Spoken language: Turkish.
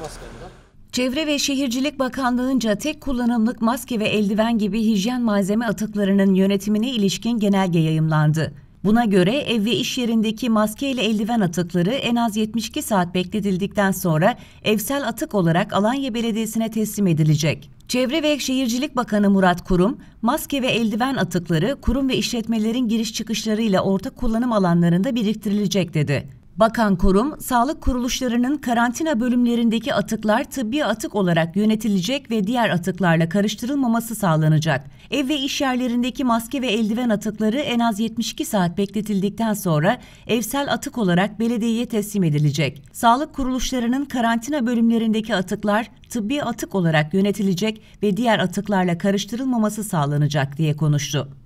maske Çevre ve Şehircilik Bakanlığı'nca tek kullanımlık maske ve eldiven gibi hijyen malzeme atıklarının yönetimine ilişkin genelge yayımlandı. Buna göre ev ve iş yerindeki maske ile eldiven atıkları en az 72 saat bekletildikten sonra evsel atık olarak Alanya Belediyesi'ne teslim edilecek. Çevre ve Şehircilik Bakanı Murat Kurum, maske ve eldiven atıkları kurum ve işletmelerin giriş çıkışlarıyla ortak kullanım alanlarında biriktirilecek dedi. Bakan kurum, sağlık kuruluşlarının karantina bölümlerindeki atıklar tıbbi atık olarak yönetilecek ve diğer atıklarla karıştırılmaması sağlanacak. Ev ve iş yerlerindeki maske ve eldiven atıkları en az 72 saat bekletildikten sonra evsel atık olarak belediyeye teslim edilecek. Sağlık kuruluşlarının karantina bölümlerindeki atıklar tıbbi atık olarak yönetilecek ve diğer atıklarla karıştırılmaması sağlanacak diye konuştu.